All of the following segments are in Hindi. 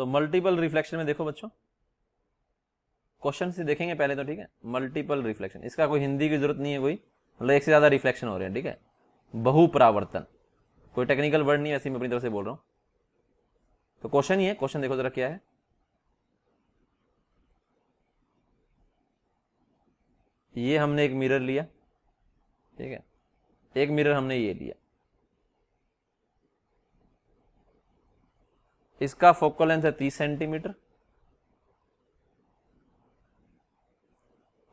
तो मल्टीपल रिफ्लेक्शन में देखो बच्चों क्वेश्चन से देखेंगे पहले तो ठीक है मल्टीपल रिफ्लेक्शन इसका कोई हिंदी की जरूरत नहीं है कोई मतलब एक से ज़्यादा रिफ्लेक्शन हो रहे हैं ठीक है बहुप्रावर्तन कोई टेक्निकल वर्ड नहीं ऐसे मैं अपनी तरफ से बोल रहा हूं तो क्वेश्चन ही है क्वेश्चन देखो जरा क्या है ये हमने एक मिरर लिया ठीक है एक मिरर हमने ये लिया इसका फोकल लेंथ है तीस सेंटीमीटर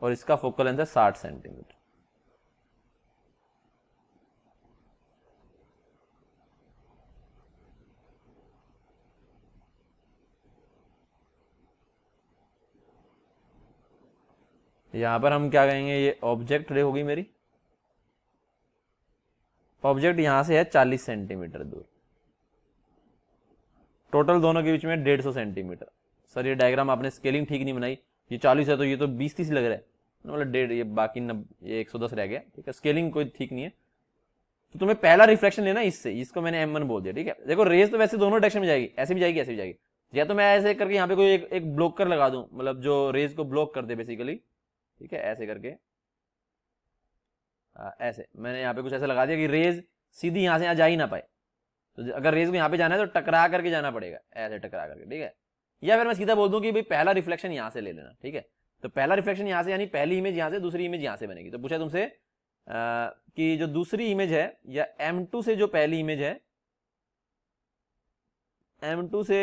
और इसका फोकल लेंथ है साठ सेंटीमीटर यहां पर हम क्या कहेंगे ये ऑब्जेक्ट रे होगी मेरी ऑब्जेक्ट यहां से है चालीस सेंटीमीटर दूर टोटल दोनों के बीच में डेढ़ सौ सेंटीमीटर सर ये डायग्राम आपने स्केलिंग ठीक नहीं बनाई ये चालीस है तो ये तो बीस तीस लग रहा है मतलब डेढ़ ये बाकी नब ये एक सौ दस रह गया ठीक है स्केलिंग कोई ठीक नहीं है तो तुम्हें पहला रिफ्लेक्शन लेना इससे इसको मैंने एम वन बोल दिया ठीक है देखो रेस तो वैसे दोनों डायरेक्शन में जाएगी ऐसे भी जाएगी ऐसे भी जाएगी या तो मैं ऐसे करके यहाँ पे कोई एक, एक ब्लॉक कर लगा दूं मतलब जो रेज को ब्लॉक कर दे बेसिकली ठीक है ऐसे करके आ, हाँ, ऐसे मैंने यहाँ पे कुछ ऐसा लगा दिया कि रेज सीधी यहाँ से यहाँ जा ही ना पाए तो अगर रेज को यहाँ पे जाना है तो टकरा करके जाना पड़ेगा ऐसे टकरा करके ठीक है या फिर मैं सीधा बोल दूँ कि भाई पहला रिफ्लेक्शन यहाँ से ले लेना ठीक है तो पहला रिफ्लेक्शन यहाँ से यानी पहली इमेज यहाँ से दूसरी इमेज यहाँ से बनेगी तो पूछा तुमसे कि जो दूसरी इमेज है या टू से जो पहली इमेज है टू से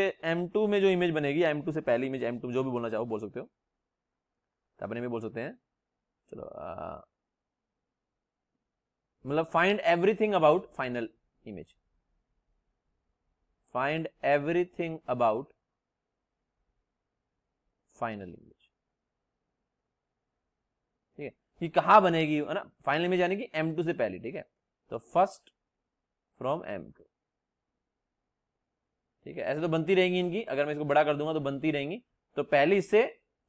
टू में जो इमेज बनेगी टू से पहली इमेज टू जो भी बोलना चाहो बोल सकते हो अपने में बोल सकते हैं चलो मतलब find everything about final image find everything about final image ठीक है कि कहा बनेगी है ना फाइनल इमेज यानी कि एम टू से पहले ठीक है तो फर्स्ट फ्रॉम एम टू ठीक है ऐसे तो बनती रहेंगी इनकी अगर मैं इसको बड़ा कर दूंगा तो बनती रहेंगी तो पहली इससे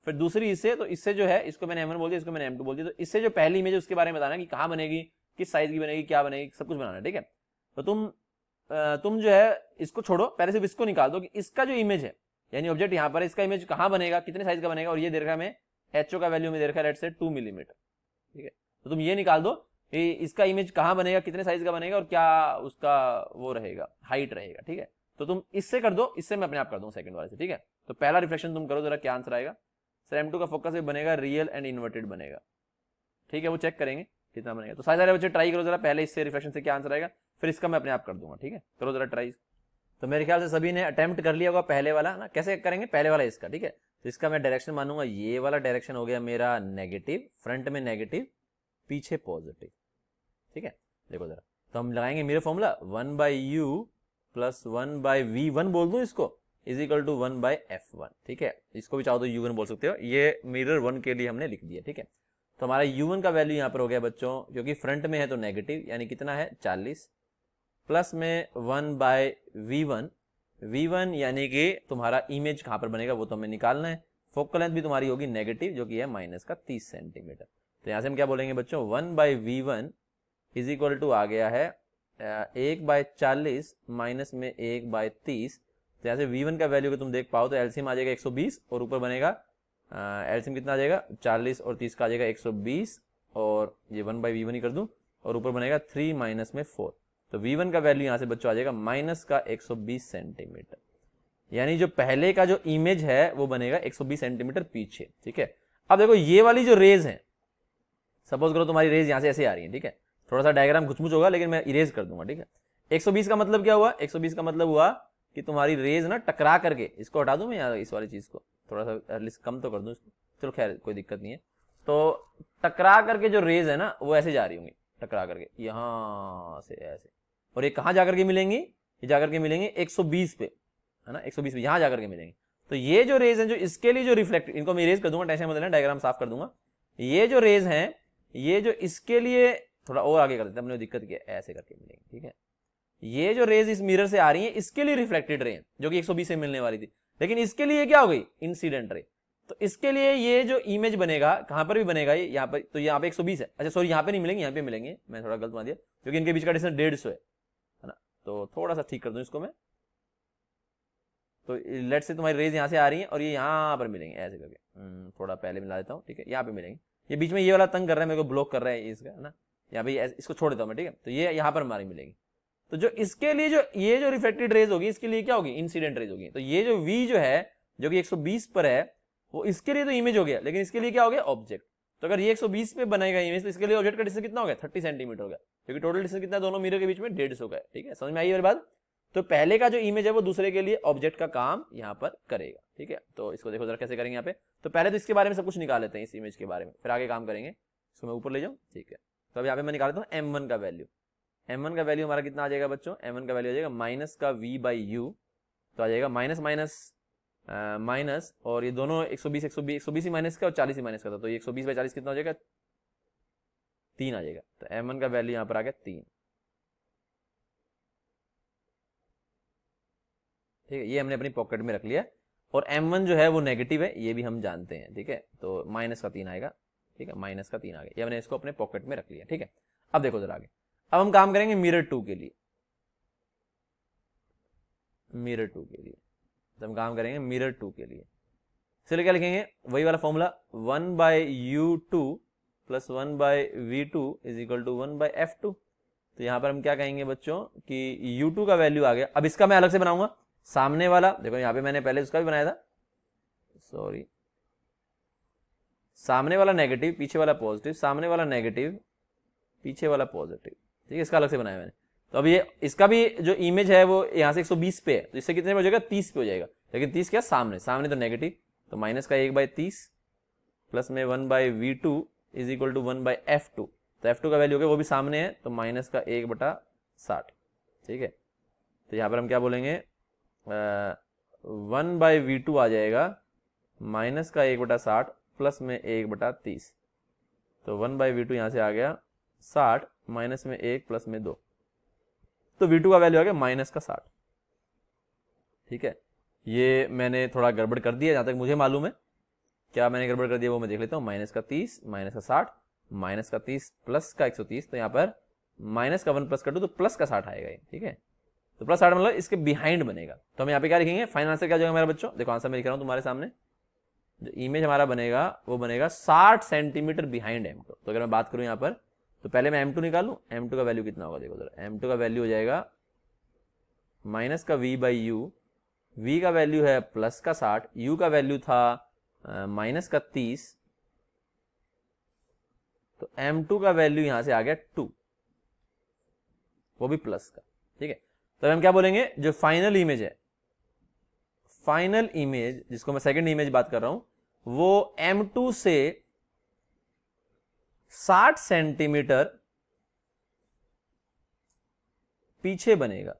फिर दूसरी इससे तो इससे जो है इसको मैंने एम बोल दिया इसको मैंने एम बोल दिया तो इससे जो पहली इमेज है उसके बारे में बताना कि कहा बनेगी किस साइज की बनेगी क्या बनेगी सब कुछ बनाना ठीक है तो तुम तुम जो है इसको छोड़ो पहले सिर्फ इसको निकाल दो कि इसका जो इमेज है यानी ऑब्जेक्ट यहाँ पर इसका इमेज कहाँ बनेगा कितने साइज का बनेगा और ये देखा मैं एच का वैल्यू में देखा रेड है से टू मिलीमीटर ठीक है तो तुम ये निकाल दो ये इसका इमेज कहाँ बनेगा कितने साइज का बनेगा और क्या उसका वो रहेगा हाइट रहेगा ठीक है तो तुम इससे कर दो इससे मैं अपने आप कर दूँ सेकंड वाले से ठीक है तो पहला रिफ्लेक्शन तुम करो जरा क्या आंसर आएगा सर एम का फोकस भी बनेगा रियल एंड इन्वर्टेड बनेगा ठीक है वो चेक करेंगे कितना बनेगा तो सारे सारे बच्चे ट्राई करो जरा पहले इससे रिफ्लेक्शन से क्या आंसर आएगा फिर इसका मैं अपने आप कर दूंगा ठीक है करो जरा ट्राई तो मेरे ख्याल से सभी ने अटेम्प्ट कर लिया होगा पहले वाला ना कैसे करेंगे पहले वाला इसका ठीक है तो इसका मैं डायरेक्शन मानूंगा ये वाला डायरेक्शन हो गया मेरा नेगेटिव फ्रंट में नेगेटिव पीछे पॉजिटिव ठीक है देखो जरा तो हम लगाएंगे मेरे formula one by you plus one by V one बोल दू इसको is equal to one by F one ठीक है इसको भी चाहो तो यू वन बोल सकते हो ये मिरर वन के लिए हमने लिख दिया ठीक है तो हमारा यू वन का वैल्यू यहाँ पर हो गया बच्चों क्योंकि फ्रंट में है तो नेगेटिव यानी कितना है चालीस प्लस में one by V one V one यानी कि तुम्हारा इमेज कहाँ पर बनेगा वो तो हमें निकालना है फोकल लेंथ भी तुम्हारी होगी नेगेटिव जो कि है माइनस का तीस सेंटीमीटर तो यहां से हम क्या बोलेंगे बच्चों one by V one is equal to आ गया है एक बाय चालीस माइनस में एक बाय तीस तो यहाँ से वी वन का वैल्यू को तुम देख पाओ तो एलसीएम आ जाएगा एक सौ बीस और ऊपर बनेगा एलसीएम कितना आ जाएगा चालीस और तीस का आ जाएगा एक सौ बीस और ये वन बाय वी वन ही कर दू और ऊपर बनेगा थ्री माइनस में फोर तो V1 का वैल्यू यहाँ से बच्चों आ जाएगा माइनस का 120 सेंटीमीटर यानी जो पहले का जो इमेज है वो बनेगा 120 सेंटीमीटर पीछे ठीक है अब देखो ये वाली जो रेज है सपोज करो तुम्हारी रेज यहाँ से ऐसे आ रही है ठीक है थोड़ा सा डायग्राम घुचमुच होगा लेकिन मैं इरेज कर दूंगा ठीक है 120 का मतलब क्या हुआ 120 का मतलब हुआ कि तुम्हारी रेज ना टकरा करके इसको हटा दू मैं यहाँ इस वाली चीज को थोड़ा सा एटलीस्ट कम तो कर दू इसको चलो खैर कोई दिक्कत नहीं है तो टकरा करके जो रेज है ना वो ऐसे जा रही होंगी टकरा करके यहाँ से ऐसे और ये कहाँ जाकर के मिलेंगी ये जाकर के मिलेंगे 120 पे है ना 120 पे यहाँ जाकर के मिलेंगे तो ये जो रेज है जो इसके लिए जो रिफ्लेक्ट इनको मैं रेज कर दूंगा टेंशन मतलब डायग्राम साफ कर दूंगा ये जो रेज है ये जो इसके लिए थोड़ा और आगे कर देते हैं अपने दिक्कत किया ऐसे करके मिलेंगे ठीक है ये जो रेज इस मिरर से आ रही है इसके लिए रिफ्लेक्टेड रे जो कि 120 से मिलने वाली थी लेकिन इसके लिए क्या हो गई इंसिडेंट रे तो इसके लिए ये जो इमेज बनेगा कहाँ पर भी बनेगा ये यहाँ पर तो यहाँ पे 120 है अच्छा सॉरी यहाँ पे नहीं मिलेंगे यहाँ पे मिलेंगे मैं थोड़ा गलत मान दिया क्योंकि इनके बीच का डिस्टेंस डेढ़ सौ है ना तो थोड़ा सा ठीक कर दू इसको मैं तो लेट से तुम्हारी रेज यहाँ से आ रही है और ये यहाँ पर मिलेंगे ऐसे करके हम्म, थोड़ा पहले मिला देता हूँ ठीक है यहाँ पे मिलेंगे ये बीच में ये वाला तंग कर रहा है मेरे को ब्लॉक कर रहा है इसका है ना यहाँ पे इसको छोड़ देता हूँ मैं ठीक है तो ये यहाँ पर हमारी मिलेगी तो जो इसके लिए जो ये जो रिफ्लेक्टेड रेज होगी इसके लिए क्या होगी इंसिडेंट रेज होगी तो ये जो वी जो है जो कि 120 पर है वो इसके लिए तो इमेज हो गया लेकिन इसके लिए क्या हो गया ऑब्जेक्ट तो अगर ये 120 पे बनाएगा इमेज तो इसके लिए ऑब्जेक्ट का डिस्टेंस कितना हो गया थर्टी सेंटीमीटर हो गया क्योंकि टोटल डिस्टेंस कितना दोनों मीर के बीच में डेढ़ सौ का ठीक है समझ में आई मेरी बात तो पहले का जो इमेज है वो दूसरे के लिए ऑब्जेक्ट का काम यहाँ पर करेगा ठीक है तो इसको देखो जरा कैसे करेंगे यहाँ पे तो पहले तो इसके बारे में सब कुछ निकाल लेते हैं इस इमेज के बारे में फिर आगे काम करेंगे इसको मैं ऊपर ले जाऊँ ठीक है तो अब यहाँ पे मैं निकाल देता हूँ एम का वैल्यू एम का वैल्यू हमारा कितना आ जाएगा बच्चों एम का वैल्यू आ जाएगा माइनस का वी बाई यू तो आ जाएगा माइनस माइनस माइनस और ये दोनों 120 120 120 ही माइनस का और 40 ही माइनस का था तो ये 120 बाई चालीस कितना हो जाएगा तीन आ जाएगा तो एम वन का वैल्यू यहाँ पर आ गया तीन ठीक है ये हमने अपनी पॉकेट में रख लिया और एम वन जो है वो नेगेटिव है ये भी हम जानते हैं ठीक है तो माइनस का तीन आएगा ठीक है माइनस का तीन आ गया ये हमने इसको अपने पॉकेट में रख लिया ठीक है अब देखो जरा आगे अब हम काम करेंगे मिरर टू के लिए मिरर टू के लिए तो हम काम करेंगे मिरर टू के लिए चलिए क्या लिखेंगे वही वाला formula one by U two plus one by V two is equal to one by F two तो यहां पर हम क्या कहेंगे बच्चों कि यू टू का वैल्यू आ गया अब इसका मैं अलग से बनाऊंगा सामने वाला देखो यहां पे मैंने पहले उसका भी बनाया था सॉरी सामने वाला नेगेटिव पीछे वाला पॉजिटिव सामने वाला नेगेटिव पीछे वाला पॉजिटिव ठीक है इसका अलग से बनाया मैंने तो अब ये इसका भी जो इमेज है वो यहाँ से 120 पे है तो इससे कितने पे हो जाएगा 30 पे हो जाएगा लेकिन 30 क्या सामने सामने तो नेगेटिव तो माइनस का एक बाई तीस प्लस में one by we two is equal to one by F two तो एफ टू का वैल्यू हो गया वो भी सामने है तो माइनस का एक बटा साठ ठीक है तो यहाँ पर हम क्या बोलेंगे वन बाई वी टू आ जाएगा माइनस का एक बटा साठ प्लस में एक बटा तीस तो वन बाई वी टू यहाँ से आ गया साठ माइनस में एक प्लस में दो तो वी का वैल्यू आ गया माइनस का साठ ठीक है ये मैंने थोड़ा गड़बड़ कर दिया जहां तक मुझे मालूम है क्या मैंने गड़बड़ कर दिया वो मैं देख लेता हूं माइनस का तीस माइनस का साठ माइनस का तीस प्लस का एक सौ तीस तो यहां पर माइनस का वन प्लस कर टू तो प्लस का साठ आएगा ठीक है तो प्लस साठ मतलब इसके बिहाइंड बनेगा तो हम यहाँ पे क्या लिखेंगे फाइनल आंसर क्या जाएगा मेरा बच्चों देखो आंसर मैं लिख रहा हूँ तुम्हारे सामने जो इमेज हमारा बनेगा वो बनेगा साठ सेंटीमीटर बिहाइंड है तो अगर मैं बात करूँ यहाँ पर तो पहले मैं m2 निकालू टू का वैल्यू कितना होगा देखो जरा m2 का वैल्यू हो जाएगा माइनस का v बाई यू वी का वैल्यू है प्लस का साठ यू का वैल्यू था माइनस का तीस तो एम टू का वैल्यू यहां से आ गया टू वो भी प्लस का ठीक है तो हम क्या बोलेंगे जो फाइनल इमेज है फाइनल इमेज जिसको मैं सेकंड इमेज बात कर रहा हूं वो एम टू से साठ सेंटीमीटर पीछे बनेगा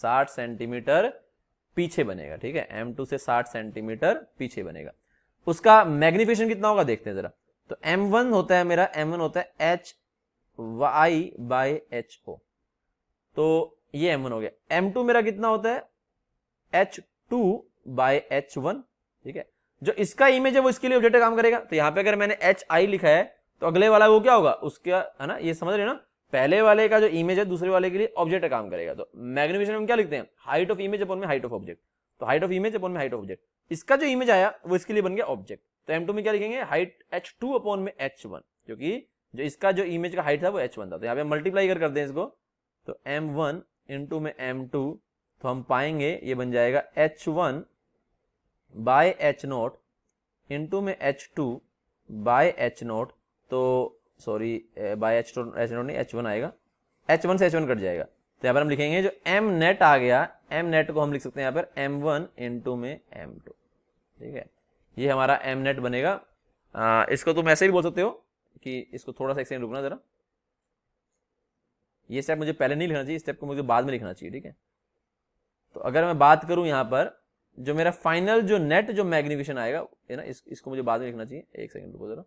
साठ सेंटीमीटर पीछे बनेगा ठीक है M2 से साठ सेंटीमीटर पीछे बनेगा उसका मैग्निफिकेशन कितना होगा देखते हैं जरा तो M1 होता है मेरा M1 होता है H Y by H O तो ये M1 हो गया M2 मेरा कितना होता है H2 to by H one ठीक है जो इसका इमेज है वो इसके लिए ऑब्जेक्ट काम करेगा तो यहाँ पे अगर मैंने एच आई लिखा है तो अगले वाला वो क्या होगा उसका है ना ये समझ रहे ना पहले वाले का जो इमेज है दूसरे वाले के लिए ऑब्जेक्ट काम करेगा तो मैग्निफिकेशन हम क्या लिखते हैं हाइट ऑफ इमेज अपन में हाइट ऑफ ऑब्जेक्ट तो हाइट ऑफ इमेज अपन में हाइट ऑफ ऑब्जेक्ट इसका जो इमेज आया वो इसके लिए बन गया ऑब्जेक्ट तो एम में क्या लिखेंगे हाइट एच टू अपॉन में एच वन क्योंकि जो इसका जो इमेज का हाइट था वो एच वन था तो यहाँ पे मल्टीप्लाई कर करते हैं इसको तो एम वन टू में एम टू तो हम पाएंगे ये बन जाएगा H one by H naught into में H two by H naught तो sorry by H two H naught नहीं एच वन आएगा एच वन से एच वन कट जाएगा तो यहाँ पर हम लिखेंगे जो एम नेट आ गया एम नेट को हम लिख सकते हैं यहाँ पर एम वन इंटू में एम टू ठीक है ये हमारा एम नेट बनेगा आ, इसको तुम ऐसे भी बोल सकते हो कि इसको थोड़ा सा एक रुकना जरा ये स्टेप मुझे पहले नहीं लिखना चाहिए स्टेप को मुझे बाद में लिखना चाहिए ठीक है तो अगर मैं बात करूं यहां पर जो मेरा फाइनल जो नेट जो मैग्निफिकेशन आएगा ये ना इस, इसको मुझे बाद में लिखना चाहिए एक सेकंड रुको जरा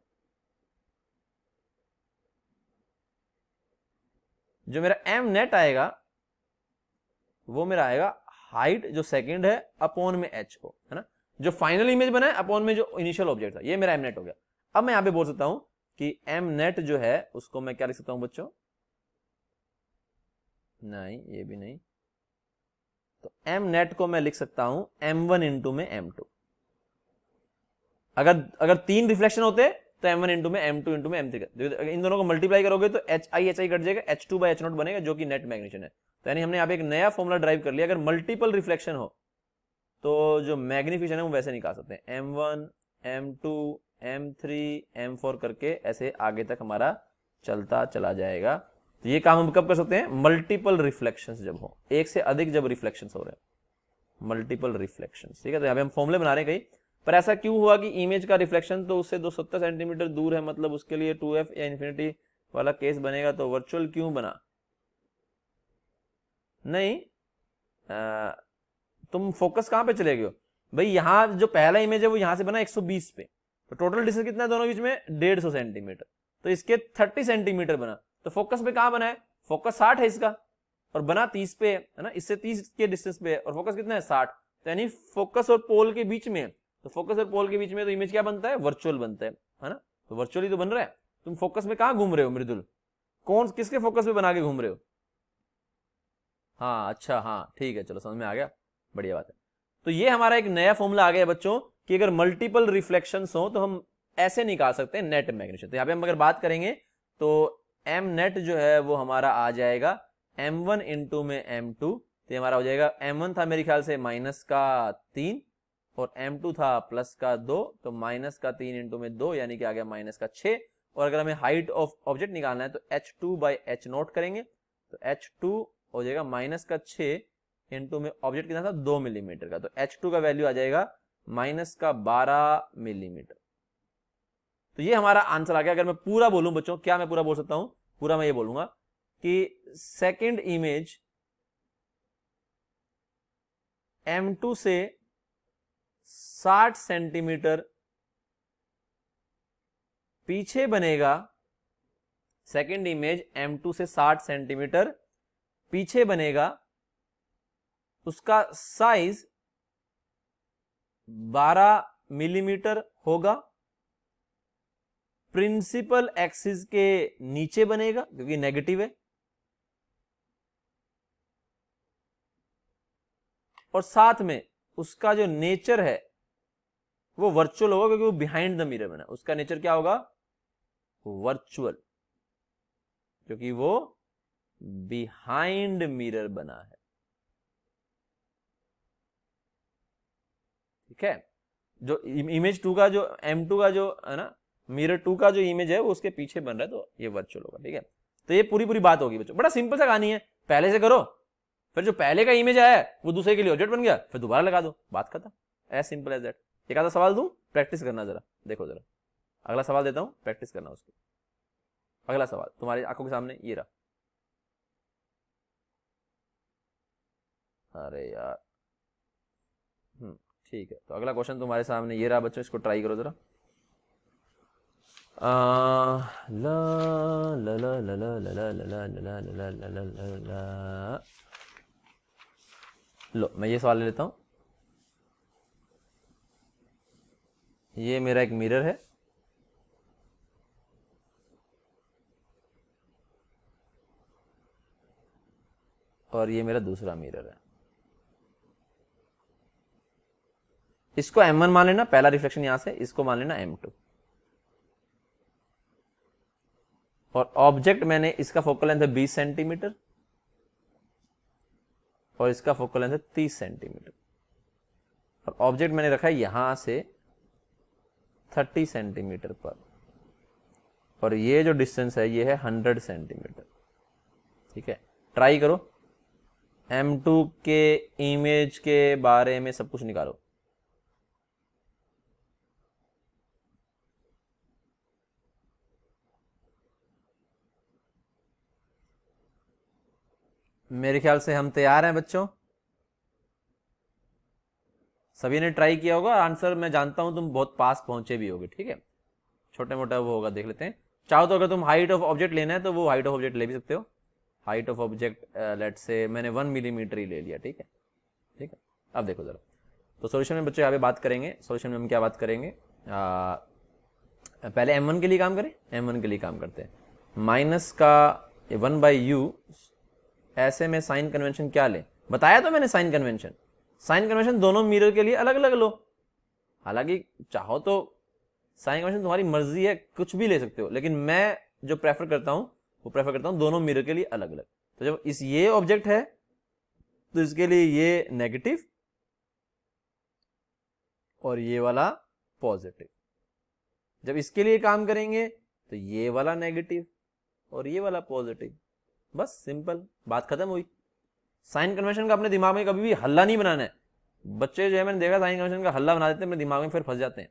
जो मेरा एम नेट आएगा वो मेरा आएगा हाइट जो सेकंड है अपॉन में एच को है ना जो फाइनल इमेज बना है अपॉन में जो इनिशियल ऑब्जेक्ट था ये मेरा एम नेट हो गया अब मैं यहां पे बोल सकता हूं कि एम नेट जो है उसको मैं क्या लिख सकता हूं बच्चों नहीं ये भी नहीं तो एम नेट को मैं लिख सकता हूं एम वन इंटू में एम टू अगर अगर तीन रिफ्लेक्शन होते तो एम वन इंटू में एम टू इंटू में एम थ्री इन दोनों को मल्टीप्लाई करोगे तो H I H I cut जाएगा H two by H naught बनेगा जो कि नेट मैग्नेशन है तो यानी हमने यहाँ पे एक नया फॉर्मूला ड्राइव कर लिया अगर मल्टीपल रिफ्लेक्शन हो तो जो मैग्निफिकेशन है वो वैसे निकाल सकते हैं M one M two M three M four करके ऐसे आगे तक हमारा चलता चला जाएगा तो ये काम हम कब कर सकते हैं मल्टीपल रिफ्लेक्शन जब हो एक से अधिक जब रिफ्लेक्शन हो रहे हैं मल्टीपल रिफ्लेक्शन ठीक है तो अभी हम फॉर्मुले बना रहे हैं कहीं पर ऐसा क्यों हुआ कि इमेज का रिफ्लेक्शन तो उससे दो सत्तर सेंटीमीटर दूर है मतलब उसके लिए टू एफ या इन्फिनिटी वाला केस बनेगा तो वर्चुअल क्यों बना नहीं आ, तुम फोकस कहां पे चले गए हो भाई यहां जो पहला इमेज है वो यहां से बना 120 पे तो टोटल डिस्टेंस कितना है दोनों बीच में डेढ़ सौ सेंटीमीटर तो इसके 30 सेंटीमीटर बना तो फोकस पे कहां बना है फोकस साठ है इसका और बना तीस पे है ना इससे तीस के डिस्टेंस पे है और फोकस कितना है साठ तो यानी फोकस और पोल तो के बीच में तो फोकस और पोल के बीच में तो इमेज क्या बनता है वर्चुअल बनता है है ना तो वर्चुअल ही तो बन रहा है तुम फोकस में कहा घूम रहे हो मृदुल कौन किसके फोकस में बना के घूम रहे हो हाँ अच्छा हाँ ठीक है चलो समझ में आ गया बढ़िया बात है तो ये हमारा एक नया फॉर्मूला आ गया बच्चों कि अगर मल्टीपल रिफ्लेक्शन हो तो हम ऐसे निकाल सकते हैं नेट मैग्नेशन तो यहाँ पे हम अगर बात करेंगे तो एम नेट जो है वो हमारा आ जाएगा एम वन इंटू में एम टू तो हमारा हो जाएगा एम वन था मेरे ख्याल से माइनस का तीन और एम टू था प्लस का दो तो माइनस का तीन इंटू में दो यानी कि आ गया माइनस का छः और अगर हमें हाइट ऑफ ऑब्जेक्ट निकालना है तो H two by H naught करेंगे तो एच टू हो जाएगा माइनस का छ इंटू में ऑब्जेक्ट कितना था दो मिलीमीटर mm का तो एच टू का वैल्यू आ जाएगा माइनस का बारह मिलीमीटर mm. तो ये हमारा आंसर आ गया अगर मैं पूरा बोलूं बच्चों क्या मैं पूरा बोल सकता हूं पूरा मैं ये बोलूंगा कि सेकेंड इमेज M2 से 60 सेंटीमीटर पीछे बनेगा सेकेंड इमेज M2 से 60 सेंटीमीटर पीछे बनेगा उसका साइज 12 मिलीमीटर होगा प्रिंसिपल एक्सिस के नीचे बनेगा क्योंकि नेगेटिव है और साथ में उसका जो नेचर है वो वर्चुअल होगा क्योंकि वो बिहाइंड द मिरर बना उसका नेचर क्या होगा वर्चुअल क्योंकि वो बिहाइंड मिरर बना है ठीक है जो इमेज टू का जो एम टू का जो है ना मिरर टू का जो इमेज है वो उसके पीछे बन रहा है तो ये वर्चुअल होगा ठीक है तो ये पूरी पूरी बात होगी बच्चों बड़ा सिंपल सा कहानी है पहले से करो फिर जो पहले का इमेज आया वो दूसरे के लिए ऑब्जेक्ट बन गया फिर दोबारा लगा दो बात खत्म एज सिंपल एज दैट एक आधा सवाल दू प्रैक्टिस करना जरा देखो जरा अगला सवाल देता हूँ प्रैक्टिस करना उसको अगला सवाल तुम्हारी आंखों के सामने ये रहा अरे यार हम्म, ठीक है तो अगला क्वेश्चन तुम्हारे सामने ये रहा बच्चों इसको ट्राई करो जरा लो मैं ये सवाल ले लेता हूँ ये मेरा एक मिरर है और ये मेरा दूसरा मिरर है इसको m1 मान लेना पहला रिफ्लेक्शन यहां से इसको मान लेना m2 और ऑब्जेक्ट मैंने इसका फोकल लेंथ है बीस सेंटीमीटर और इसका फोकल लेंथ है तीस सेंटीमीटर और ऑब्जेक्ट मैंने रखा है यहां से थर्टी सेंटीमीटर पर और ये जो डिस्टेंस है ये है हंड्रेड सेंटीमीटर ठीक है ट्राई करो एम टू के इमेज के बारे में सब कुछ निकालो मेरे ख्याल से हम तैयार हैं बच्चों सभी ने ट्राई किया होगा आंसर मैं जानता हूं तुम बहुत पास पहुंचे भी होगे ठीक है छोटे मोटा वो होगा देख लेते हैं चाहो तो अगर तुम हाइट ऑफ ऑब्जेक्ट लेना है तो वो हाइट ऑफ ऑब्जेक्ट ले भी सकते हो हाइट ऑफ ऑब्जेक्ट लेट से मैंने वन मिलीमीटर ही ले लिया ठीक है ठीक है अब देखो जरा तो सोल्यूशन में बच्चों यहाँ पे बात करेंगे सोल्यूशन में हम क्या बात करेंगे आ, uh, पहले एम वन के लिए काम करें एम वन के लिए काम करते हैं माइनस का वन बाई यू ऐसे में साइन कन्वेंशन क्या लें बताया तो मैंने साइन कन्वेंशन साइन कन्वेंशन दोनों मिरर के लिए अलग अलग लो हालांकि चाहो तो साइन कन्वेंशन तुम्हारी मर्जी है कुछ भी ले सकते हो लेकिन मैं जो प्रेफर करता हूँ वो प्रेफर करता हूँ दोनों मिरर के लिए अलग अलग तो जब इस ये ऑब्जेक्ट है तो इसके लिए ये नेगेटिव और ये वाला पॉजिटिव जब इसके लिए काम करेंगे तो ये वाला नेगेटिव और ये वाला पॉजिटिव बस सिंपल बात खत्म हुई साइन कन्वेंशन का अपने दिमाग में कभी भी हल्ला नहीं बनाना है बच्चे जो है मैंने देखा साइन कन्वेंशन का हल्ला बना देते हैं अपने दिमाग में फिर फंस जाते हैं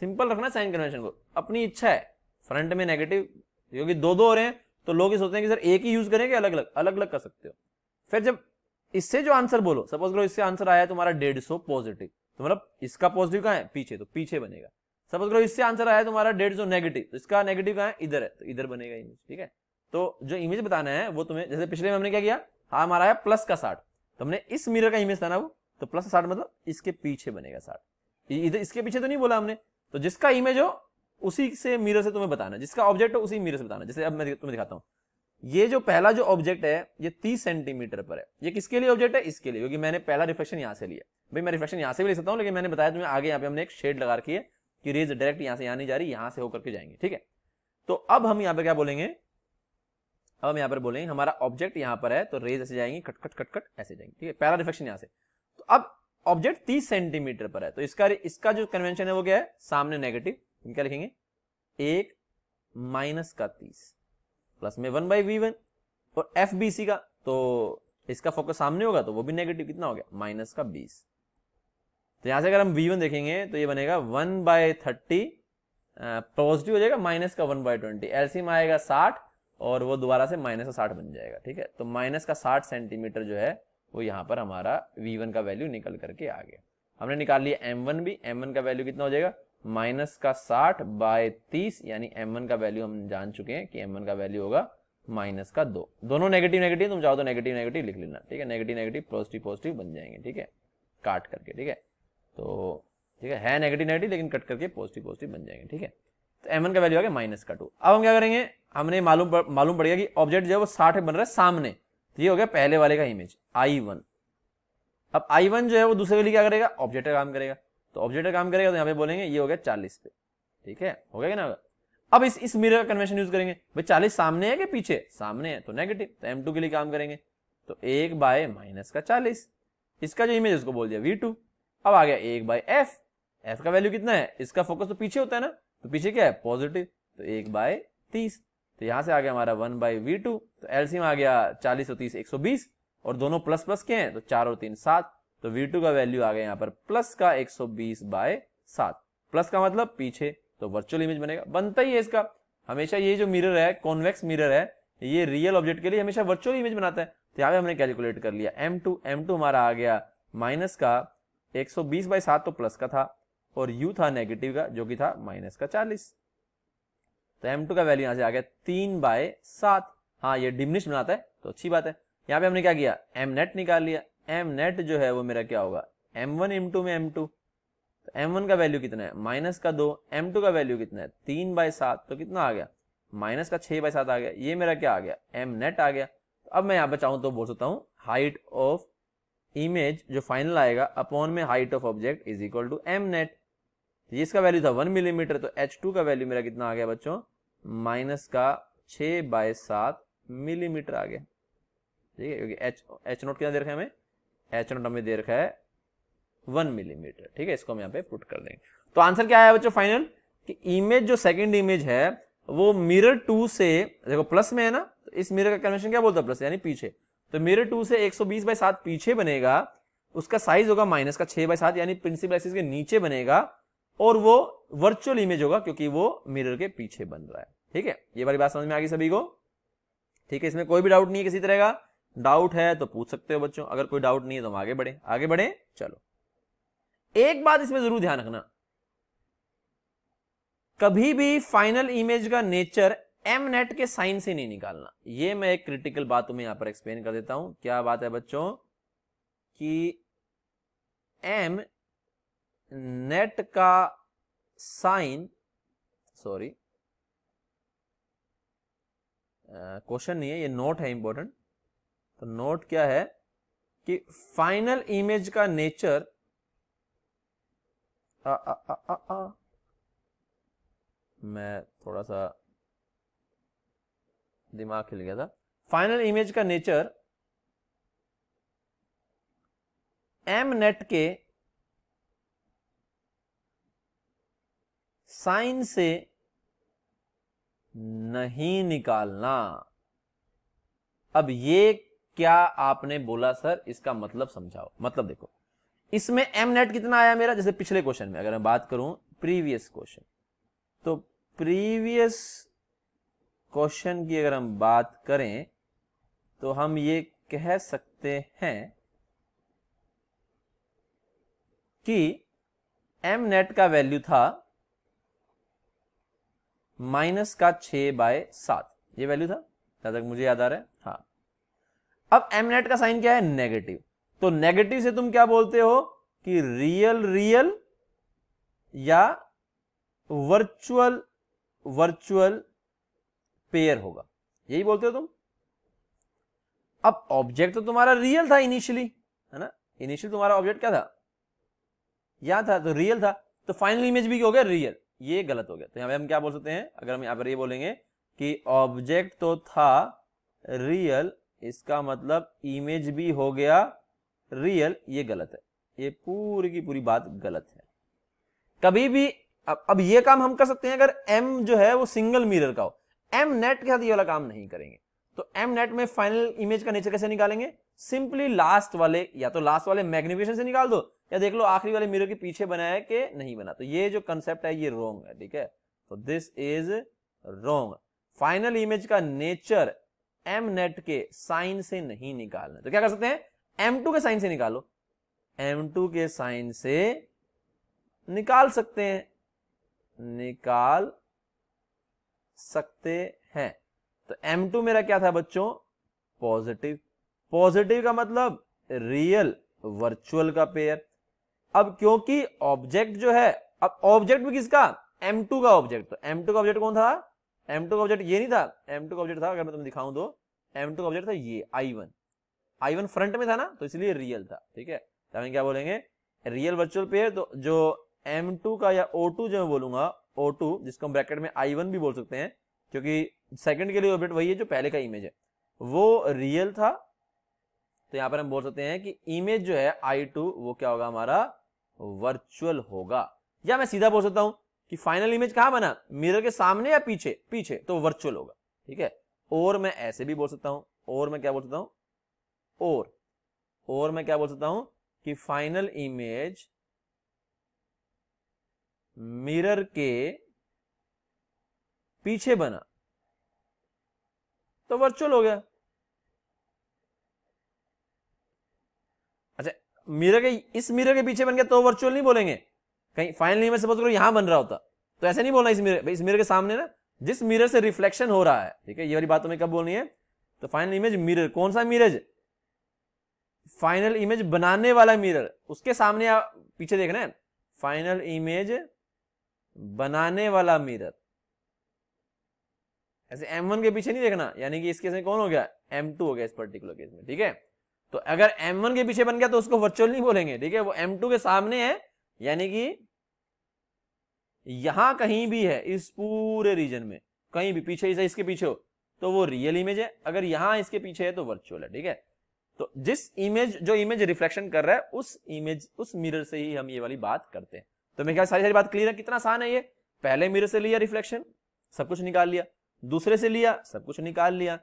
सिंपल रखना साइन कन्वेंशन को अपनी इच्छा है फ्रंट में नेगेटिव क्योंकि दो दो हो रहे हैं तो लोग ये सोचते हैं कि सर एक ही यूज करें कि अलग अलग अलग अलग कर सकते हो फिर जब इससे जो आंसर बोलो सपोज करो इससे आंसर आया तुम्हारा डेढ़ सौ पॉजिटिव तो मतलब इसका पॉजिटिव कहाँ है पीछे तो पीछे बनेगा सपोज करो इससे आंसर आया तुम्हारा डेढ़ सौ नेगेटिव तो इसका नेगेटिव कहाँ है इधर है तो इधर बनेगा इमेज ठीक है तो जो इमेज बताना है वो तुम्हें जैसे पिछले में हमने क्या किया हाँ हमारा है प्लस का साठ तो हमने इस मिरर का इमेज था ना वो तो प्लस साठ मतलब इसके पीछे बनेगा साठ इधर इसके पीछे तो नहीं बोला हमने तो जिसका इमेज हो उसी से मिरर से तुम्हें बताना जिसका ऑब्जेक्ट हो उसी मिरर से बताना जैसे अब मैं तुम्हें दिखाता हूँ ये जो पहला जो ऑब्जेक्ट है ये तीस सेंटीमीटर पर है ये किसके लिए ऑब्जेक्ट है इसके लिए क्योंकि मैंने पहला रिफ्लेक्शन यहाँ से लिया भाई मैं रिफ्लेक्शन यहाँ से भी ले सकता हूँ लेकिन मैंने बताया तुम्हें आगे यहाँ पे हमने एक शेड लगा रखी है कि रेज डायरेक्ट यहाँ से यहाँ नहीं जा रही यहाँ से होकर के जाएंगे ठीक है तो अब हम यहाँ पे क्या बोलेंगे अब हम यहाँ पर बोलेंगे हमारा ऑब्जेक्ट यहाँ पर है तो रेज ऐसे जाएंगे कट कट कट कट ऐसे जाएंगे ठीक है पैरा रिफ्लेक्शन यहाँ से तो अब ऑब्जेक्ट 30 सेंटीमीटर पर है तो इसका इसका जो कन्वेंशन है वो क्या है सामने नेगेटिव क्या लिखेंगे एक माइनस का तीस प्लस में वन बाई वी वन और एफ बी सी का तो इसका फोकस सामने होगा तो वो भी नेगेटिव कितना हो गया माइनस का बीस तो यहां से अगर हम वी वन देखेंगे तो ये बनेगा वन बाय थर्टी पॉजिटिव हो जाएगा माइनस का वन बाय ट्वेंटी एलसीएम आएगा साठ और वो दोबारा से माइनस का साठ बन जाएगा ठीक है तो माइनस का साठ सेंटीमीटर जो है वो यहाँ पर हमारा वी वन का वैल्यू निकल करके आ गया हमने निकाल लिया एम वन भी एम वन का वैल्यू कितना हो जाएगा माइनस का साठ बाय तीस यानी एम वन का वैल्यू हम जान चुके हैं कि एम वन का वैल्यू होगा माइनस का दो दोनों नेगेटिव नेगेटिव तुम चाहो तो नेगेटिव नेगेटिव लिख लेना ठीक है नेगेटिव नेगेटिव पॉजिटिव पॉजिटिव बन जाएंगे ठीक है काट करके ठीक है तो ठीक है है नेगेटिव नेगेटिव लेकिन कट करके पॉजिटिव पॉजिटिव बन जाएंगे ठीक है तो एम का वैल्यू आ गया माइनस का टू अब हम क्या करेंगे हमने मालूम मालूम पड़ गया कि ऑब्जेक्ट जो है वो साठ बन रहा है सामने ये हो गया पहले वाले का इमेज आई वन अब आई वन जो है वो दूसरे के लिए क्या करेगा ऑब्जेक्ट का काम करेगा तो ऑब्जेक्ट का काम करेगा तो यहाँ पे बोलेंगे ये हो गया चालीस पे ठीक है हो गया ना अब इस इस मिरर का कन्वेंशन यूज करेंगे भाई चालीस सामने है कि पीछे सामने है तो नेगेटिव तो एम टू के लिए काम करेंगे तो एक बाय माइनस का चालीस इसका जो इमेज उसको बोल दिया वी टू अब आ गया एक बाय एफ एफ का वैल्यू कितना है इसका फोकस तो पीछे होता है ना तो पीछे क्या है पॉजिटिव तो एक बाय तीस तो यहां से आ गया हमारा वन बाई वी टू तो एलसीएम आ गया चालीस और तीस एक सौ बीस और दोनों प्लस प्लस के हैं तो चार और तीन सात तो वी टू का वैल्यू आ गया यहाँ पर प्लस का एक सौ बीस बाय सात प्लस का मतलब पीछे तो वर्चुअल इमेज बनेगा बनता ही है इसका हमेशा ये जो मिरर है कॉन्वेक्स मिरर है ये रियल ऑब्जेक्ट के लिए हमेशा वर्चुअल इमेज बनाता है तो यहाँ पे हमने कैलकुलेट कर लिया एम टू एम टू हमारा आ गया माइनस का एक सौ बीस बाय सात तो प्लस का था और यू था नेगेटिव का जो कि था माइनस का चालीस तो एम टू का वैल्यू यहां से आ गया तीन बाय सात हाँ ये डिमिनिश बनाता है तो अच्छी बात है यहाँ पे हमने क्या किया एम नेट निकाल लिया एम नेट जो है वो मेरा क्या होगा एम वन एम टू में एम टू तो एम वन का वैल्यू कितना है माइनस का दो एम टू का वैल्यू कितना है तीन बाय सात तो कितना आ गया माइनस का छह बाय सात आ गया ये मेरा क्या आ गया एम नेट आ गया तो अब मैं यहाँ पे चाहूं तो बोल सकता हूँ हाइट ऑफ इमेज जो फाइनल आएगा अपॉन में height of object is equal to m net इसका वैल्यू था वन मिलीमीटर तो एच टू का वैल्यू मेरा कितना आ गया बच्चों माइनस का छ बाय सात मिलीमीटर आ गया ठीक है क्योंकि एच एच नोट क्या दे रखा है हमें एच नोट हमें दे रखा है वन मिलीमीटर ठीक है इसको हम यहाँ पे पुट कर देंगे तो आंसर क्या आया बच्चों फाइनल कि इमेज जो सेकंड इमेज है वो मिरर टू से देखो प्लस में है ना तो इस मिरर का कन्वेंशन क्या बोलता है प्लस यानी पीछे तो मिरर टू से 120 सौ बीस बाई सात पीछे बनेगा उसका साइज होगा माइनस का छह बाई सात यानी प्रिंसिपल एक्सिस के नीचे बनेगा और वो वर्चुअल इमेज होगा क्योंकि वो मिरर के पीछे बन रहा है ठीक है ये बारी बात समझ में आ गई सभी को ठीक है इसमें कोई भी डाउट नहीं है किसी तरह का डाउट है तो पूछ सकते हो बच्चों अगर कोई डाउट नहीं है तो हम आगे बढ़े आगे बढ़े चलो एक बात इसमें जरूर ध्यान रखना कभी भी फाइनल इमेज का नेचर एम नेट के साइन से नहीं निकालना ये मैं एक क्रिटिकल बात तुम्हें यहां पर एक्सप्लेन कर देता हूं क्या बात है बच्चों कि एम नेट का साइन सॉरी क्वेश्चन नहीं है ये नोट है इंपॉर्टेंट तो नोट क्या है कि फाइनल इमेज का नेचर आ, आ, आ, आ, आ, मैं थोड़ा सा दिमाग खिल गया था फाइनल इमेज का नेचर एम नेट के साइन से नहीं निकालना अब ये क्या आपने बोला सर इसका मतलब समझाओ मतलब देखो इसमें एम नेट कितना आया मेरा जैसे पिछले क्वेश्चन में अगर मैं बात करूं प्रीवियस क्वेश्चन तो प्रीवियस क्वेश्चन की अगर हम बात करें तो हम ये कह सकते हैं कि एम नेट का वैल्यू था माइनस का छ बाय सात ये वैल्यू था जहां तक मुझे याद आ रहा है हाँ अब एम नेट का साइन क्या है नेगेटिव तो नेगेटिव से तुम क्या बोलते हो कि रियल रियल या वर्चुअल वर्चुअल पेयर होगा यही बोलते हो तुम अब ऑब्जेक्ट तो तुम्हारा रियल था इनिशियली है ना इनिशियल तुम्हारा ऑब्जेक्ट क्या था या था तो रियल था तो फाइनल इमेज भी हो गया रियल ये गलत हो गया तो यहाँ पे हम क्या बोल सकते हैं अगर हम यहाँ पर ये बोलेंगे कि ऑब्जेक्ट तो था रियल इसका मतलब इमेज भी हो गया रियल ये गलत है ये पूरी की पूरी बात गलत है कभी भी अब अब ये काम हम कर सकते हैं अगर एम जो है वो सिंगल मिरर का हो एम नेट के साथ ये वाला काम नहीं करेंगे तो एम नेट में फाइनल इमेज का नेचर कैसे निकालेंगे सिंपली लास्ट वाले या तो लास्ट वाले मैग्निफिकेशन से निकाल दो या देख लो आखिरी वाले मिरर के पीछे बना है कि नहीं बना तो ये जो कंसेप्ट है ये रोंग है ठीक है तो this is wrong final image का नेचर एम नेट के साइन से नहीं निकालना तो क्या कर सकते हैं एम टू के साइन से निकालो एम टू के साइन से निकाल सकते हैं निकाल सकते हैं तो M2 मेरा क्या था बच्चों पॉजिटिव पॉजिटिव का मतलब रियल वर्चुअल का पेयर अब क्योंकि ऑब्जेक्ट जो है अब ऑब्जेक्ट भी किसका M2 का ऑब्जेक्ट तो M2 का ऑब्जेक्ट कौन था M2 का ऑब्जेक्ट ये नहीं था M2 का ऑब्जेक्ट था अगर मैं तुम्हें दिखाऊं तो M2 का ऑब्जेक्ट था ये I1 I1 फ्रंट में था ना तो इसलिए रियल था ठीक है तो हमें क्या बोलेंगे रियल वर्चुअल पेयर तो जो M2 का या O2 जो मैं बोलूंगा O2 जिसको हम ब्रैकेट में I1 भी बोल सकते हैं क्योंकि सेकंड के लिए ऑब्जेक्ट वही है जो पहले का इमेज है वो रियल था तो यहां पर हम बोल सकते हैं कि इमेज जो है आई वो क्या होगा हमारा वर्चुअल होगा या मैं सीधा बोल सकता हूं कि फाइनल इमेज कहां बना मिरर के सामने या पीछे पीछे तो वर्चुअल होगा ठीक है और मैं ऐसे भी बोल सकता हूं और मैं क्या बोल सकता हूं और और मैं क्या बोल सकता हूं कि फाइनल इमेज मिरर के पीछे बना तो वर्चुअल हो गया मिरर के इस मिरर के पीछे बन गया तो वर्चुअल नहीं बोलेंगे कहीं फाइनल मैं सपोज करो यहां बन रहा होता तो ऐसे नहीं बोलना इस मिरर इस मिरर के सामने ना जिस मिरर से रिफ्लेक्शन हो रहा है ठीक है ये वाली बात तुम्हें कब बोलनी है तो फाइनल इमेज मिरर कौन सा मिरर फाइनल इमेज बनाने वाला मिरर उसके सामने आप पीछे देख रहे हैं फाइनल इमेज बनाने वाला मिरर ऐसे M1 के पीछे नहीं देखना यानी कि इस केस में कौन हो गया M2 हो गया इस पर्टिकुलर केस में ठीक है तो अगर M1 के पीछे बन गया तो उसको वर्चुअल नहीं बोलेंगे ठीक है वो M2 के सामने है यानी कि यहां कहीं भी है इस पूरे रीजन में कहीं भी पीछे इसके पीछे हो तो वो रियल इमेज है अगर यहां इसके पीछे है तो वर्चुअल है ठीक है तो जिस इमेज जो इमेज रिफ्लेक्शन कर रहा है उस इमेज उस मिरर से ही हम ये वाली बात करते हैं तो मेरे ख्याल सारी सारी बात क्लियर है कितना आसान है ये पहले मिरर से लिया रिफ्लेक्शन सब कुछ निकाल लिया दूसरे से लिया सब कुछ निकाल लिया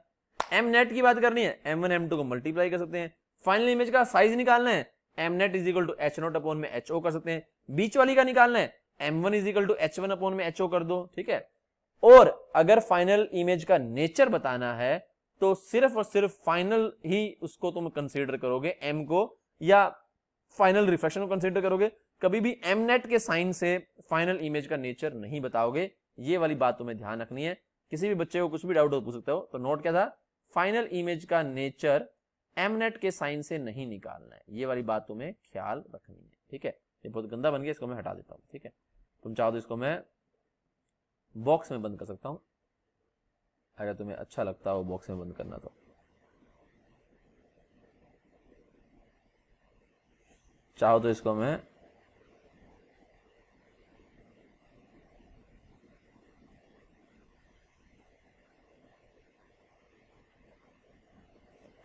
एम नेट की बात करनी है एम वन एम टू को मल्टीप्लाई कर सकते हैं फाइनल इमेज का साइज निकालना है m net is equal to H naught upon में एच ओ कर सकते हैं बीच वाली का निकालना है m one is equal to h one upon में एच ओ कर दो ठीक है और अगर फाइनल इमेज का नेचर बताना है तो सिर्फ और सिर्फ फाइनल ही उसको तुम कंसिडर करोगे एम को या फाइनल रिफ्लेक्शन को कंसिडर करोगे कभी भी एम नेट के साइन से फाइनल इमेज का नेचर नहीं बताओगे ये वाली बात तुम्हें ध्यान रखनी है किसी भी बच्चे को कुछ भी डाउट हो पूछ सकते हो तो नोट क्या था फाइनल इमेज का नेचर एमनेट के साइन से नहीं निकालना है ये वाली बात तुम्हें ख्याल रखनी है ठीक है ये बहुत गंदा बन गया इसको मैं हटा देता हूँ ठीक है तुम चाहो तो इसको मैं बॉक्स में बंद कर सकता हूँ अगर तुम्हें अच्छा लगता हो बॉक्स में बंद करना तो चाहो तो इसको मैं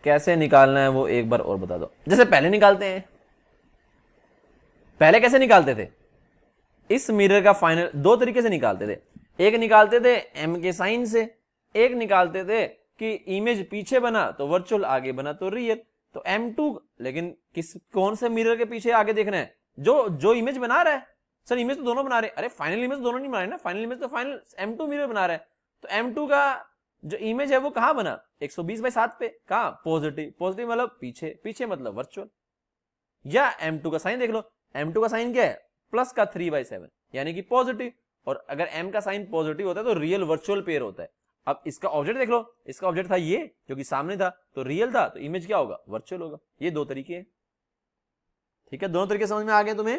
कैसे निकालना है वो एक बार और बता दो जैसे पहले निकालते हैं पहले कैसे निकालते थे इस मिरर का फाइनल दो तरीके से निकालते थे एक निकालते थे एम के साइन से एक निकालते थे कि इमेज पीछे बना तो वर्चुअल आगे बना तो रियल तो एम टू लेकिन किस कौन से मिरर के पीछे आगे देखना है जो जो इमेज बना रहा है सर इमेज तो दोनों बना रहे अरे फाइनल इमेज तो दोनों नहीं बना रहे ना फाइनल इमेज तो फाइनल एम टू मिरर बना रहे तो एम टू का जो इमेज है वो कहा बना 120 सौ बीस बाई सात पे कहा पॉजिटिव पॉजिटिव मतलब पीछे पीछे मतलब वर्चुअल या M2 का साइन देख लो M2 का साइन क्या है प्लस का थ्री बाई सेवन यानी कि पॉजिटिव और अगर M का साइन पॉजिटिव होता है तो रियल वर्चुअल पेयर होता है अब इसका ऑब्जेक्ट देख लो इसका ऑब्जेक्ट था ये जो कि सामने था तो रियल था तो इमेज क्या होगा वर्चुअल होगा ये दो तरीके हैं ठीक है दोनों तरीके समझ में आ गए तुम्हें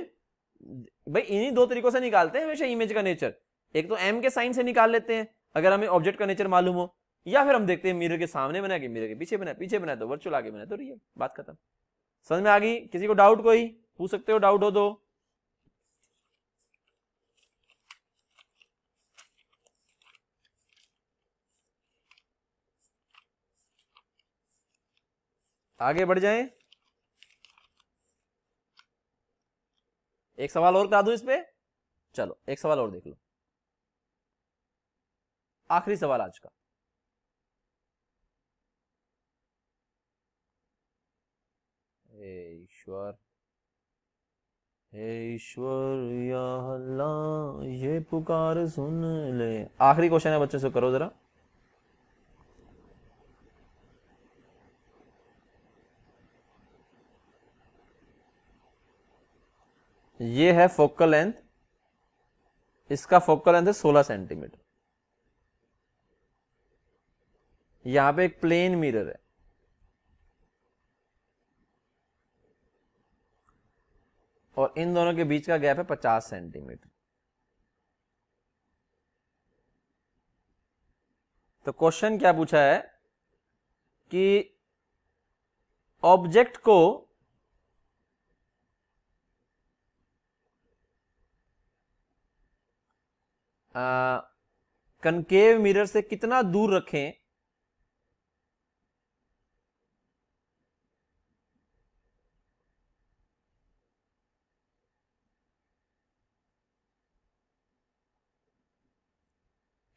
भाई इन्हीं दो तरीकों से निकालते हैं हमेशा इमेज का नेचर एक तो एम के साइन से निकाल लेते हैं अगर हमें ऑब्जेक्ट का नेचर मालूम हो या फिर हम देखते हैं मिरर के सामने बनाए कि मिरर के पीछे बनाए पीछे बनाए तो वर्चुअल आगे बनाए तो रियल बात खत्म समझ में आ गई किसी को डाउट कोई पूछ सकते हो डाउट हो तो आगे बढ़ जाएं एक सवाल और करा दू इस पे चलो एक सवाल और देख लो आखिरी सवाल आज का ईश्वर हे ईश्वर या अल्लाह ये पुकार सुन ले आखिरी क्वेश्चन है बच्चों से करो जरा ये है फोकल लेंथ इसका फोकल लेंथ है 16 सेंटीमीटर यहां पे एक प्लेन मिरर है और इन दोनों के बीच का गैप है पचास सेंटीमीटर तो क्वेश्चन क्या पूछा है कि ऑब्जेक्ट को कंकेव मिरर से कितना दूर रखें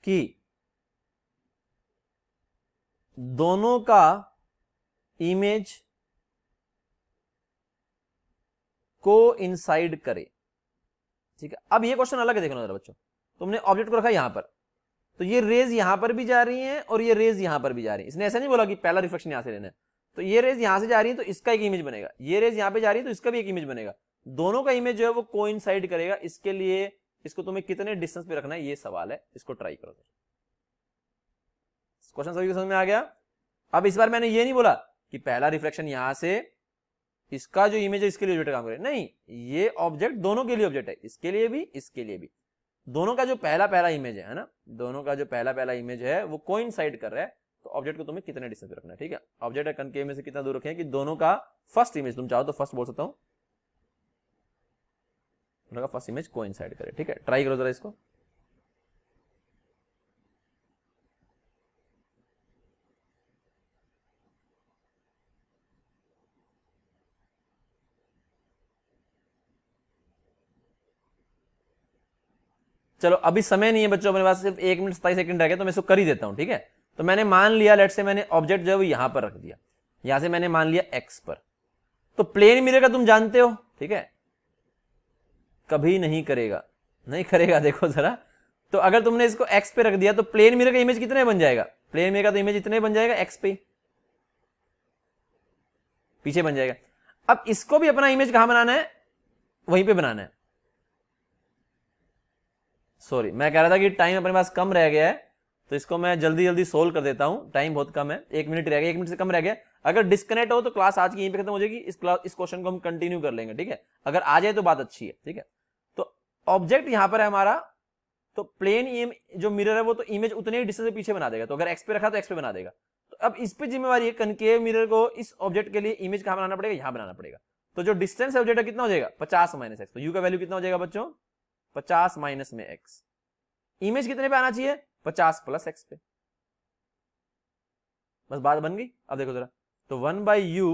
कि दोनों का इमेज को इनसाइड करे ठीक है अब ये क्वेश्चन अलग है देखना जरा बच्चों तुमने ऑब्जेक्ट को रखा यहां पर तो ये रेज यहां पर भी जा रही है और ये रेज यहां पर भी जा रही है इसने ऐसा नहीं बोला कि पहला रिफ्लेक्शन यहां से लेना है तो ये रेज यहां से जा रही है तो इसका एक इमेज बनेगा ये रेज यहां पे जा रही है तो इसका भी एक इमेज बनेगा दोनों का इमेज जो है वो को करेगा इसके लिए इसको तुम्हें कितने डिस्टेंस पे रखना है ये सवाल है इसको ट्राई करो क्वेश्चन सभी समझ में आ गया अब इस बार मैंने ये नहीं बोला कि पहला रिफ्लेक्शन यहां से इसका जो इमेज है इसके लिए काम करे नहीं ये ऑब्जेक्ट दोनों के लिए ऑब्जेक्ट है इसके लिए भी इसके लिए भी दोनों का जो पहला पहला इमेज है ना दोनों का जो पहला पहला इमेज है वो कोइन कर रहा है तो ऑब्जेक्ट को तुम्हें कितने डिस्टेंस रखना है ठीक है ऑब्जेक्ट कनकेव में से कितना दूर रखें कि दोनों का फर्स्ट इमेज तुम चाहो तो फर्स्ट बोल सकता हूँ उनका फर्स्ट इमेज को करे ठीक है ट्राई करो जरा इसको चलो अभी समय नहीं है बच्चों मेरे पास सिर्फ एक मिनट सताईस सेकंड रह गया तो मैं इसको कर ही देता हूं ठीक है तो मैंने मान लिया लेट से मैंने ऑब्जेक्ट जो है वो यहां पर रख दिया यहां से मैंने मान लिया एक्स पर तो प्लेन मिरर का तुम जानते हो ठीक है कभी नहीं करेगा नहीं करेगा देखो जरा तो अगर तुमने इसको एक्स पे रख दिया तो प्लेन मिरर का इमेज कितने बन जाएगा प्लेन मिरर का तो इमेज इतने बन जाएगा एक्स पे पीछे बन जाएगा अब इसको भी अपना इमेज कहां बनाना है वहीं पे बनाना है सॉरी मैं कह रहा था कि टाइम अपने पास कम रह गया है तो इसको मैं जल्दी जल्दी सोल्व कर देता हूं टाइम बहुत कम है एक मिनट रह गया एक मिनट से कम रह गया अगर डिस्कनेक्ट हो तो क्लास आज की यहीं पे खत्म हो जाएगी इस क्लास इस क्वेश्चन को हम कंटिन्यू कर लेंगे ठीक है अगर आ जाए तो बात अच्छी है ठीक है ऑब्जेक्ट यहां पर है हमारा तो प्लेन इम जो मिरर है वो तो इमेज उतने ही डिस्टेंस पीछे बना देगा तो अगर एक्स पे रखा तो एक्स पे बना देगा तो अब इस पे जिम्मेवारी है कनकेव मिरर को इस ऑब्जेक्ट के लिए इमेज कहां बनाना पड़ेगा यहां बनाना पड़ेगा तो जो डिस्टेंस है ऑब्जेक्ट कितना हो जाएगा पचास माइनस एक्स तो यू का वैल्यू कितना हो जाएगा बच्चों पचास माइनस में एक्स इमेज कितने पे आना चाहिए पचास प्लस एक्स पे बस बात बन गई अब देखो जरा तो one by you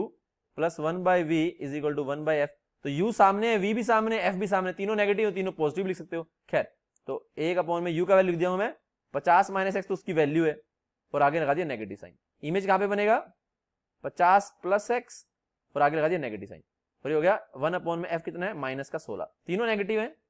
plus one by v is equal to one by f तो यू सामने है वी भी सामने एफ भी सामने तीनों नेगेटिव तीनों पॉजिटिव लिख सकते हो खैर तो एक अपॉन में यू का वैल्यू लिख दिया हूं मैं पचास माइनस एक्स तो उसकी वैल्यू है और आगे लगा दिया नेगेटिव साइन इमेज कहां पे बनेगा पचास प्लस एक्स और आगे लगा दिया नेगेटिव साइन और ये हो गया वन अपॉन में एफ कितना है माइनस का सोलह तीनों नेगेटिव है